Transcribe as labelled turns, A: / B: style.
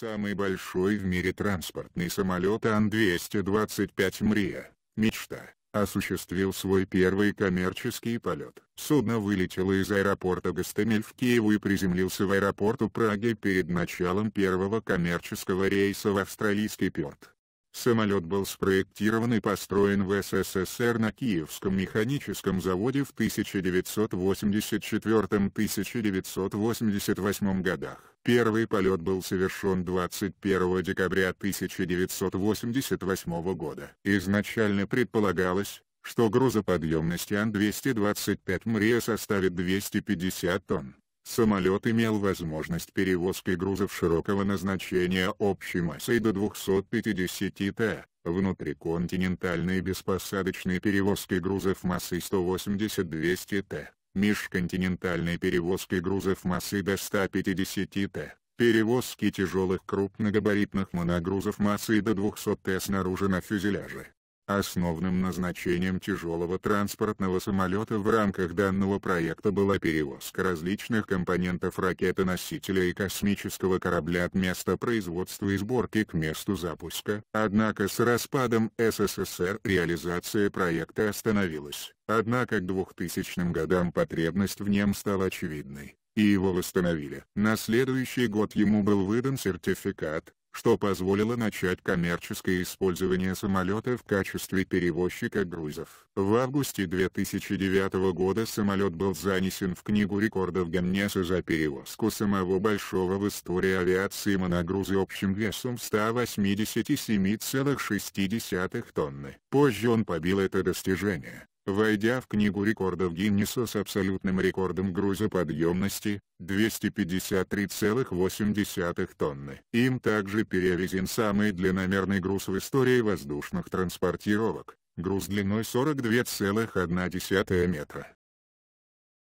A: Самый большой в мире транспортный самолет Ан-225 «Мрия», «Мечта», осуществил свой первый коммерческий полет. Судно вылетело из аэропорта Гастемель в Киеву и приземлился в аэропорту Праги перед началом первого коммерческого рейса в австралийский порт. Самолет был спроектирован и построен в СССР на Киевском механическом заводе в 1984-1988 годах. Первый полет был совершен 21 декабря 1988 года. Изначально предполагалось, что грузоподъемность Ан-225 МРИА составит 250 тонн. Самолет имел возможность перевозки грузов широкого назначения общей массой до 250 т, внутриконтинентальные беспосадочные перевозки грузов массой 180-200 т, межконтинентальные перевозки грузов массой до 150 т, перевозки тяжелых крупногабаритных моногрузов массой до 200 т снаружи на фюзеляже. Основным назначением тяжелого транспортного самолета в рамках данного проекта была перевозка различных компонентов ракеты-носителя и космического корабля от места производства и сборки к месту запуска. Однако с распадом СССР реализация проекта остановилась. Однако к 2000 годам потребность в нем стала очевидной, и его восстановили. На следующий год ему был выдан сертификат, что позволило начать коммерческое использование самолета в качестве перевозчика грузов. В августе 2009 года самолет был занесен в Книгу рекордов Гиннесса за перевозку самого большого в истории авиации моногруза общим весом 187,6 тонны. Позже он побил это достижение войдя в Книгу рекордов Гиннесса с абсолютным рекордом грузоподъемности, 253,8 тонны. Им также перевезен самый длинномерный груз в истории воздушных транспортировок, груз длиной 42,1 метра.